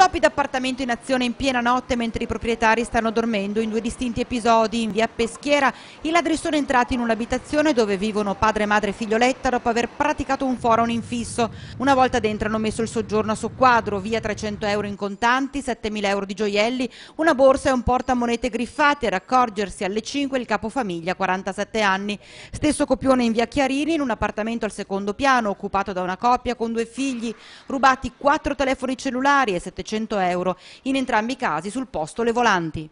Topi d'appartamento in azione in piena notte mentre i proprietari stanno dormendo. In due distinti episodi in via Peschiera i ladri sono entrati in un'abitazione dove vivono padre, madre e figlioletta dopo aver praticato un foro un infisso. Una volta dentro hanno messo il soggiorno a soqquadro, via 300 euro in contanti, 7.000 euro di gioielli, una borsa e un portamonete griffate ad accorgersi alle 5 il capofamiglia, 47 anni. Stesso copione in via Chiarini in un appartamento al secondo piano occupato da una coppia con due figli, rubati quattro telefoni cellulari e 700 400 euro, in entrambi i casi sul posto le volanti.